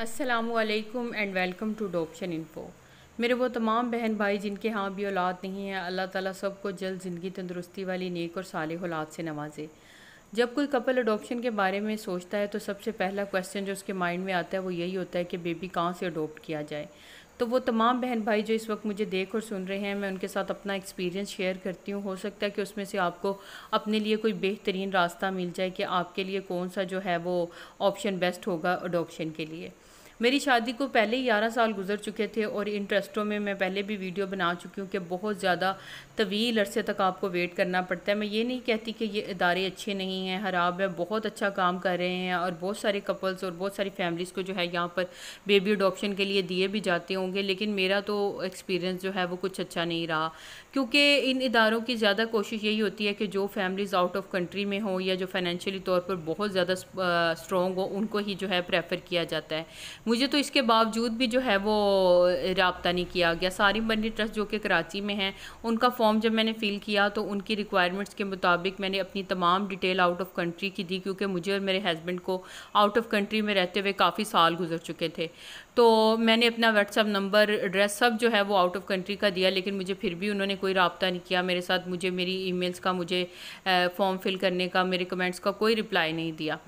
असलकम and welcome to डॉप्शन info मेरे वो तमाम बहन भाई जिनके यहाँ भी औलाद नहीं है अल्लाह ताला सबको जल्द ज़िंदगी तंदुरुस्ती वाली नेक और साले औलाद से नवाजे जब कोई कपल अडोप्शन के बारे में सोचता है तो सबसे पहला क्वेश्चन जो उसके माइंड में आता है वो यही होता है कि बेबी कहाँ से अडोप्ट किया जाए तो वो तमाम बहन भाई जो इस वक्त मुझे देख और सुन रहे हैं मैं उनके साथ अपना एक्सपीरियंस शेयर करती हूँ हो सकता है कि उसमें से आपको अपने लिए कोई बेहतरीन रास्ता मिल जाए कि आपके लिए कौन सा जो है वो ऑप्शन बेस्ट होगा अडोप्शन के लिए मेरी शादी को पहले ही ग्यारह साल गुजर चुके थे और इन ट्रस्टों में मैं पहले भी वीडियो बना चुकी हूँ कि बहुत ज़्यादा तवील अरसे तक आपको वेट करना पड़ता है मैं ये नहीं कहती कि ये इदारे अच्छे नहीं हैं ख़राब है बहुत अच्छा काम कर रहे हैं और बहुत सारे कपल्स और बहुत सारी फैमिलीज़ को जो है यहाँ पर बेबी अडोपशन के लिए दिए भी जाते होंगे लेकिन मेरा तो एक्सपीरियंस जो है वो कुछ अच्छा नहीं रहा क्योंकि इन इदारों की ज़्यादा कोशिश यही होती है कि जो फैमिलीज़ आउट ऑफ कंट्री में हों या जो फाइनेंशियली तौर पर बहुत ज़्यादा स्ट्रॉन्ग हो उनको ही जो है प्रेफर किया जाता है मुझे तो इसके बावजूद भी जो है वो रबता नहीं किया गया सारी मंडी ट्रस्ट जो कि कराची में है उनका फॉर्म जब मैंने फ़िल किया तो उनकी रिक्वायरमेंट्स के मुताबिक मैंने अपनी तमाम डिटेल आउट ऑफ कंट्री की दी क्योंकि मुझे और मेरे हस्बैंड को आउट ऑफ कंट्री में रहते हुए काफ़ी साल गुजर चुके थे तो मैंने अपना व्हाट्सअप नंबर एड्रेस सब जो है वो आउट ऑफ कंट्री का दिया लेकिन मुझे फिर भी उन्होंने कोई रबता नहीं किया मेरे साथ मुझे मेरी ई का मुझे फॉर्म फिल करने का मेरे कमेंट्स का कोई रिप्लाई नहीं दिया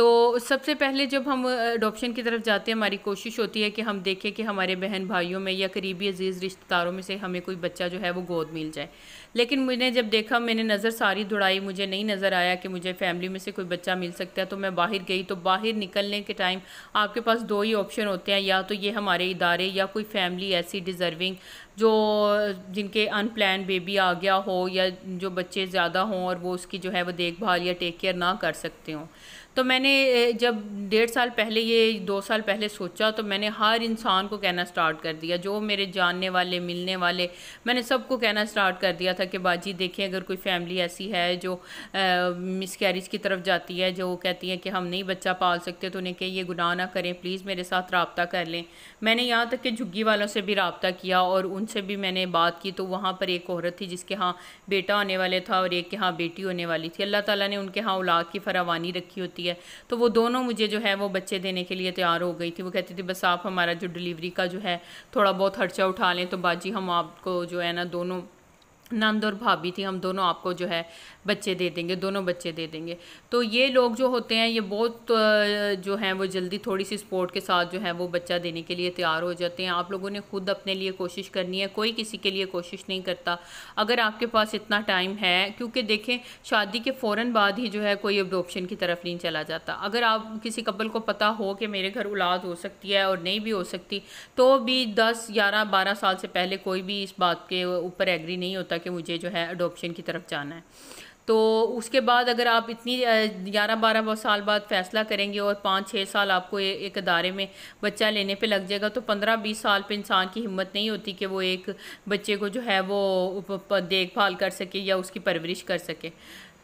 तो सबसे पहले जब हम अडोप्शन की तरफ जाते हैं हमारी कोशिश होती है कि हम देखें कि हमारे बहन भाइयों में या करीबी अजीज़ रिश्तेदारों में से हमें कोई बच्चा जो है वो गोद मिल जाए लेकिन मैंने जब देखा मैंने नज़र सारी दौड़ाई मुझे नहीं नज़र आया कि मुझे फैमिली में से कोई बच्चा मिल सकता है तो मैं बाहर गई तो बाहर निकलने के टाइम आपके पास दो ही ऑप्शन होते हैं या तो ये हमारे इदारे या कोई फैमिली ऐसी डिज़र्विंग जो जिनके अनप्लान बेबी आ गया हो या जो बच्चे ज़्यादा हों और वो उसकी जो है वो देखभाल या टेक केयर ना कर सकते हों तो मैंने जब डेढ़ साल पहले ये दो साल पहले सोचा तो मैंने हर इंसान को कहना स्टार्ट कर दिया जो मेरे जानने वाले मिलने वाले मैंने सबको कहना स्टार्ट कर दिया था कि बाजी देखें अगर कोई फैमिली ऐसी है जो मिस कैरिज की तरफ जाती है जो कहती है कि हम नहीं बच्चा पाल सकते तो उन्हें कहीं ये गुनाह ना करें प्लीज़ मेरे साथ रबता कर लें मैंने यहाँ तक कि झुग्गी वालों से भी रबता किया और उन उनसे भी मैंने बात की तो वहाँ पर एक औरत थी जिसके यहाँ बेटा होने वाले था और एक के यहाँ बेटी होने वाली थी अल्लाह ताला ने उनके यहाँ औलाद की फरावानी रखी होती है तो वो दोनों मुझे जो है वो बच्चे देने के लिए तैयार हो गई थी वो कहती थी बस आप हमारा जो डिलीवरी का जो है थोड़ा बहुत खर्चा उठा लें तो बाजी हम आपको जो है ना दोनों नंद और भाभी थी हम दोनों आपको जो है बच्चे दे देंगे दोनों बच्चे दे देंगे तो ये लोग जो होते हैं ये बहुत जो हैं वो जल्दी थोड़ी सी सपोर्ट के साथ जो है वो बच्चा देने के लिए तैयार हो जाते हैं आप लोगों ने ख़ुद अपने लिए कोशिश करनी है कोई किसी के लिए कोशिश नहीं करता अगर आपके पास इतना टाइम है क्योंकि देखें शादी के फ़ौर बाद ही जो है कोई अडोप्शन की तरफ नहीं चला जाता अगर आप किसी कपल को पता हो कि मेरे घर औलाद हो सकती है और नहीं भी हो सकती तो भी दस ग्यारह बारह साल से पहले कोई भी इस बात के ऊपर एग्री नहीं होता कि मुझे जो है अडोप्शन की तरफ जाना है तो उसके बाद अगर आप इतनी ग्यारह बारह साल बाद फ़ैसला करेंगे और पाँच छः साल आपको ए, एक अदारे में बच्चा लेने पे लग जाएगा तो पंद्रह बीस साल पे इंसान की हिम्मत नहीं होती कि वो एक बच्चे को जो है वो देखभाल कर सके या उसकी परवरिश कर सके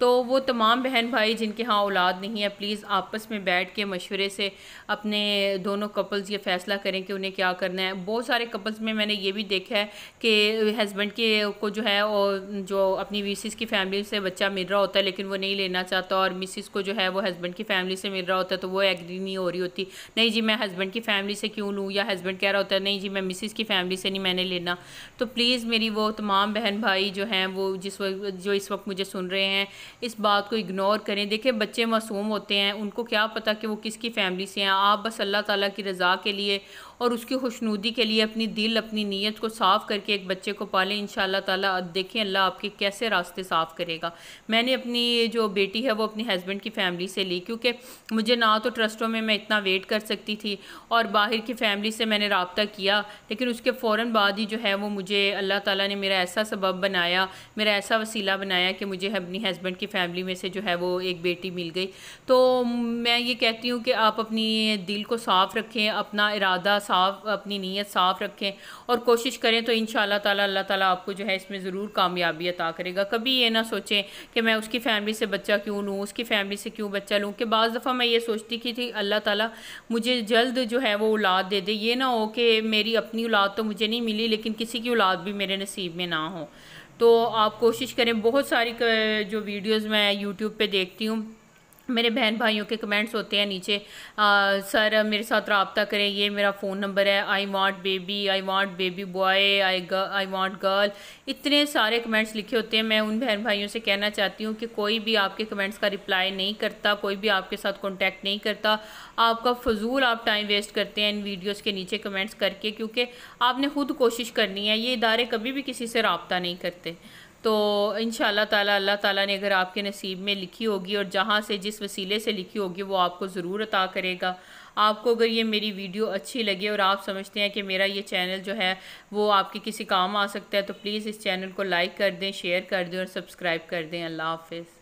तो वो तमाम बहन भाई जिनके यहाँ औलाद नहीं है प्लीज़ आपस में बैठ के मशवरे से अपने दोनों कपल्स ये फ़ैसला करें कि उन्हें क्या करना है बहुत सारे कपल्स में मैंने ये भी देखा है कि हस्बैंड के को जो है और जो अपनी मिसिस की फैमिली से बच्चा मिल रहा होता है लेकिन वो नहीं लेना चाहता और मिसिस को जो है वो हस्बैंड की फैमिली से मिल रहा होता है तो वो एग्री नहीं हो रही होती नहीं जी मैं हस्बैंड की फैमिली से क्यों लूँ या हस्बैंड कह रहा होता है नहीं जी मैं मिसिस की फैमिली से नहीं मैंने लेना तो प्लीज़ मेरी वो तमाम बहन भाई जो हैं वो जिस वक्त जो इस वक्त मुझे सुन रहे हैं इस बात को इग्नोर करें देखें बच्चे मासूम होते हैं उनको क्या पता कि वो किसकी फ़ैमिली से हैं आप बस अल्लाह ताला की रज़ा के लिए और उसकी खुशनूदी के लिए अपनी दिल अपनी नीयत को साफ़ करके एक बच्चे को पालें इन ताला देखें अल्लाह आपके कैसे रास्ते साफ़ करेगा मैंने अपनी जो बेटी है वो अपने हस्बैंड की फ़ैमिली से ली क्योंकि मुझे ना तो ट्रस्टों में मैं इतना वेट कर सकती थी और बाहर की फ़ैमिली से मैंने रबता किया लेकिन उसके फ़ौर बाद ही जो है वो मुझे अल्लाह ताली ने मेरा ऐसा सबब बनाया मेरा ऐसा वसीला बनाया कि मुझे अपनी हस्बैंड की फ़ैमिली में से जो है वो एक बेटी मिल गई तो मैं ये कहती हूँ कि आप अपनी दिल को साफ़ रखें अपना इरादा साफ अपनी नीयत साफ़ रखें और कोशिश करें तो इन ताला अल्लाह ताली आपको जो है इसमें ज़रूर कामयाबी अता करेगा कभी ये ना सोचें कि मैं उसकी फ़ैमिली से बच्चा क्यों लूँ उसकी फ़ैमिली से क्यों बच्चा लूँ कि बज़ दफ़ा मैं ये सोचती कि थी अल्लाह ताली मुझे जल्द जो है वो औलाद दे दे ये ना हो कि मेरी अपनी औलाद तो मुझे नहीं मिली लेकिन किसी की औलाद भी मेरे नसीब में ना हो तो आप कोशिश करें बहुत सारी जो वीडियोज़ मैं यूट्यूब पर देखती हूँ मेरे बहन भाइयों के कमेंट्स होते हैं नीचे आ, सर मेरे साथ रबता करें ये मेरा फ़ोन नंबर है I want baby I want baby boy I I want girl इतने सारे कमेंट्स लिखे होते हैं मैं उन बहन भाइयों से कहना चाहती हूँ कि कोई भी आपके कमेंट्स का रिप्लाई नहीं करता कोई भी आपके साथ कॉन्टैक्ट नहीं करता आपका फजूल आप टाइम वेस्ट करते हैं इन वीडियोज़ के नीचे कमेंट्स करके क्योंकि आपने खुद कोशिश करनी है ये इदारे कभी भी किसी से रबता नहीं करते तो इन ताला अल्लाह ताला ने अगर आपके नसीब में लिखी होगी और जहाँ से जिस वसीले से लिखी होगी वो आपको ज़रूर अता करेगा आपको अगर ये मेरी वीडियो अच्छी लगे और आप समझते हैं कि मेरा ये चैनल जो है वो आपके किसी काम आ सकता है तो प्लीज़ इस चैनल को लाइक कर दें शेयर कर दें और सब्सक्राइब कर दें अल्लाह हाफिज़